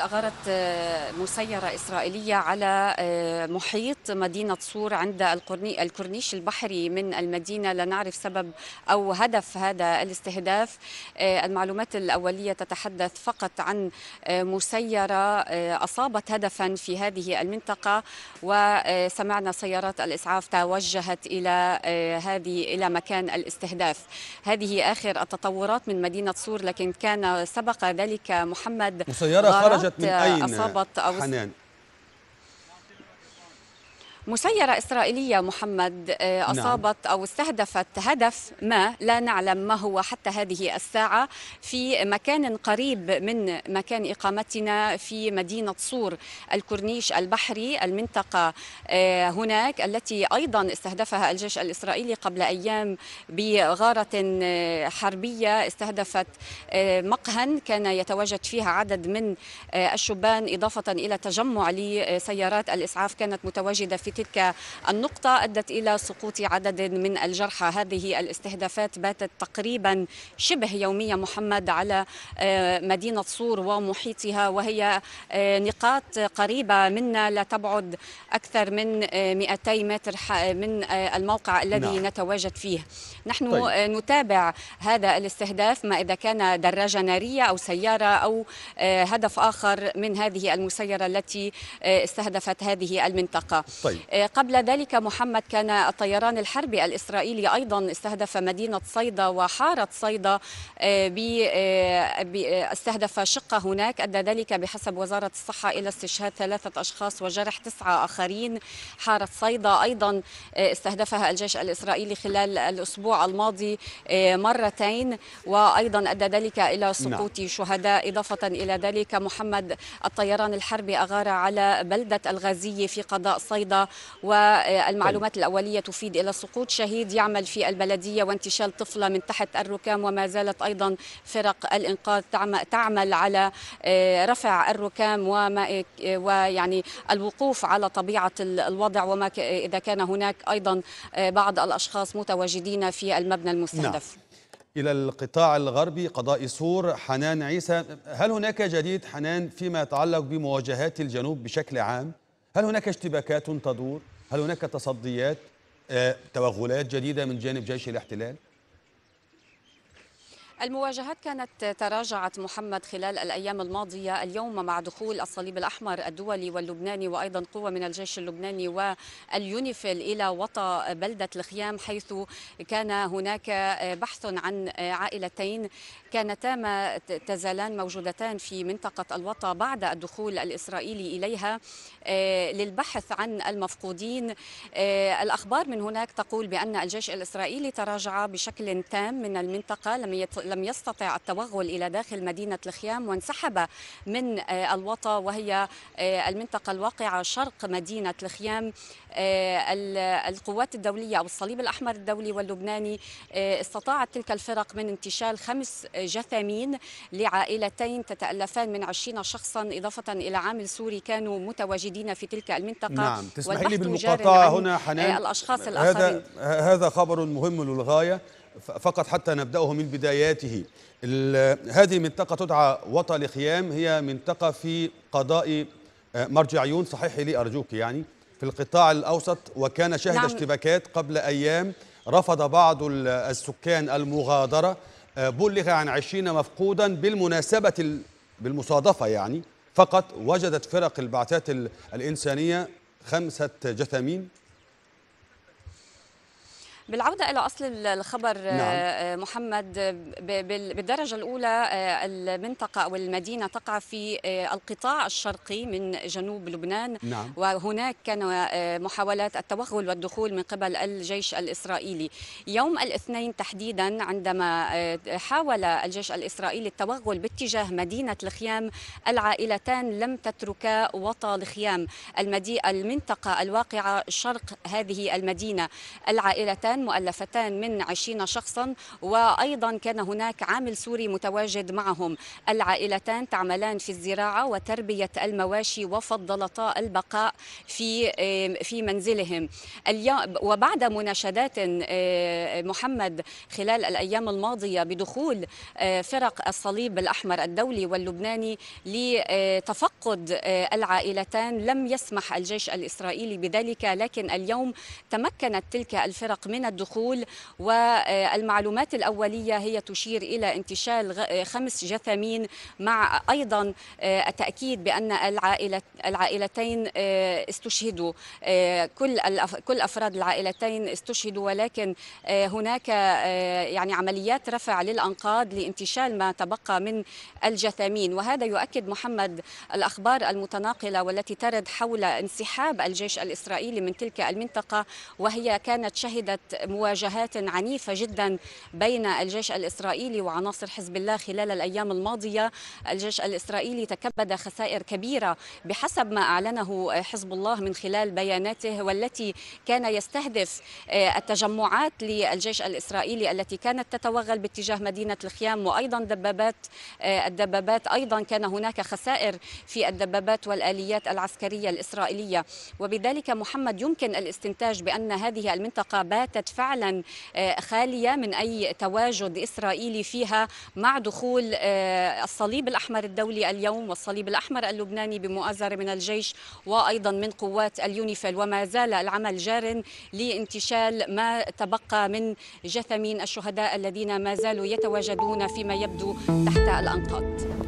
أغارت آه، مسيرة إسرائيلية على آه، محيط مدينة صور عند الكورنيش البحري من المدينة لا نعرف سبب أو هدف هذا الاستهداف آه، المعلومات الأولية تتحدث فقط عن مسيرة أصابت هدفا في هذه المنطقة وسمعنا سيارات الإسعاف توجهت إلى هذه إلى مكان الاستهداف هذه آخر التطورات من مدينة صور لكن كان سبق ذلك محمد مسيرة خرجت من اين اصابت او حنان مسيرة إسرائيلية محمد آه، نعم. أصابت أو استهدفت هدف ما لا نعلم ما هو حتى هذه الساعة في مكان قريب من مكان إقامتنا في مدينة صور الكورنيش البحري المنطقة آه، هناك التي أيضا استهدفها الجيش الإسرائيلي قبل أيام بغارة آه، حربية استهدفت مقهى كان يتواجد فيها عدد من الشبان إضافة إلى تجمع لسيارات الإسعاف كانت متواجدة في تلك النقطة أدت إلى سقوط عدد من الجرحى هذه الاستهدافات باتت تقريبا شبه يومية محمد على آه، مدينة صور ومحيطها وهي آه، نقاط قريبة منا لا تبعد أكثر من 200 آه، متر من الموقع الذي نعم. نتواجد فيه نحن طيب. نتابع هذا الاستهداف ما إذا كان دراجة نارية أو سيارة أو هدف آخر من هذه المسيرة التي استهدفت هذه المنطقة طيب. آه، قبل ذلك محمد كان الطيران الحربي الإسرائيلي أيضا استهدف مدينة صيدا وحارة صيدا آه، آه، استهدف شقة هناك أدى ذلك بحسب وزارة الصحة إلى استشهاد ثلاثة أشخاص وجرح تسعة آخرين حارة صيدا أيضا استهدفها الجيش الإسرائيلي خلال الأسبوع الماضي مرتين وأيضا أدى ذلك إلى نعم. سقوط نعم. شهداء إضافة إلى ذلك محمد الطيران الحربي أغار على بلدة الغازية في قضاء صيدا والمعلومات طيب. الأولية تفيد إلى سقوط شهيد يعمل في البلدية وانتشال طفلة من تحت الركام وما زالت أيضا فرق الإنقاذ تعمل على آه، رفع الركام وما آه، ويعني الوقوف على طبيعة الوضع وما إذا كان هناك أيضا آه، بعض الأشخاص متواجدين في المبنى المستهدف نعم. إلى القطاع الغربي قضاء سور حنان عيسى هل هناك جديد حنان فيما يتعلق بمواجهات الجنوب بشكل عام؟ هل هناك اشتباكات تدور هل هناك تصديات آه، توغلات جديده من جانب جيش الاحتلال المواجهات كانت تراجعت محمد خلال الأيام الماضية اليوم مع دخول الصليب الأحمر الدولي واللبناني وأيضا قوة من الجيش اللبناني واليونيفيل إلى وطى بلدة الخيام حيث كان هناك بحث عن عائلتين كانتا ما تزالان موجودتان في منطقة الوطى بعد الدخول الإسرائيلي إليها آه، للبحث عن المفقودين آه، الأخبار من هناك تقول بأن الجيش الإسرائيلي تراجع بشكل تام من المنطقة لم لم يستطع التوغل إلى داخل مدينة الخيام وانسحب من آه، الوطى وهي آه، المنطقة الواقعة شرق مدينة الخيام آه، القوات الدولية أو الصليب الأحمر الدولي واللبناني استطاعت تلك الفرق من انتشال خمس جثامين لعائلتين تتألفان من 20 شخصا إضافة إلى عامل سوري كانوا متواجدين في تلك المنطقة نعم تسمحي لي بالمقاطعة هنا حنان الأشخاص الآخرين هذا, هذا خبر مهم للغاية فقط حتى نبدأه من بداياته هذه منطقة تدعى وطى لخيام هي منطقة في قضاء آه، مرجعيون صحيح لي أرجوك يعني في القطاع الأوسط وكان شهد نعم. اشتباكات قبل أيام رفض بعض السكان المغادرة آه، بلغ عن عشرين مفقودا بالمناسبة بالمصادفة يعني فقط وجدت فرق البعثات الإنسانية خمسة جثمين بالعوده الى اصل الخبر نعم. آه، آه، محمد آه، بالدرجه الاولى المنطقه او المدينه تقع في القطاع الشرقي من جنوب لبنان نعم. وهناك كان محاولات التوغل والدخول من قبل الجيش الاسرائيلي يوم الاثنين تحديدا عندما حاول الجيش الاسرائيلي التوغل باتجاه مدينه الخيام العائلتان لم تتركا وطى الخيام المنطقه الواقعه شرق هذه المدينه العائلتان مؤلفتان من 20 شخصا وأيضا كان هناك عامل سوري متواجد معهم العائلتان تعملان في الزراعة وتربية المواشي وفضلتا البقاء في في منزلهم اليوم وبعد مناشدات محمد خلال الأيام الماضية بدخول آه، فرق الصليب الأحمر الدولي واللبناني لتفقد آه، العائلتان لم يسمح الجيش الإسرائيلي بذلك لكن اليوم تمكنت تلك الفرق من الدخول والمعلومات الأولية هي تشير إلى انتشال خمس جثامين مع أيضا التأكيد بأن العائلة العائلتين آه، استشهدوا آه، كل كل أفراد العائلتين استشهدوا ولكن آه، هناك يعني عمليات رفع للأنقاض لانتشال ما تبقى من الجثامين وهذا يؤكد محمد الأخبار المتناقلة والتي ترد حول انسحاب الجيش الإسرائيلي من تلك المنطقة وهي كانت شهدت مواجهات عنيفة جدا بين الجيش الإسرائيلي وعناصر حزب الله خلال الأيام الماضية الجيش الإسرائيلي تكبد خسائر كبيرة بحسب ما أعلنه حزب الله من خلال بياناته والتي كان يستهدف آه، التجمعات للجيش الإسرائيلي التي كانت تتوغل باتجاه مدينة الخيام وأيضا دبابات آه، الدبابات أيضا كان هناك خسائر في الدبابات والآليات العسكرية الإسرائيلية وبذلك محمد يمكن الاستنتاج بأن هذه المنطقة باتت باتت فعلا آه، خالية من أي تواجد إسرائيلي فيها مع دخول آه، الصليب الأحمر الدولي اليوم والصليب الأحمر اللبناني بمؤازرة من الجيش وأيضا من قوات اليونيفيل وما زال العمل جار لانتشال ما تبقى من جثمين الشهداء الذين ما زالوا يتواجدون فيما يبدو تحت الأنقاض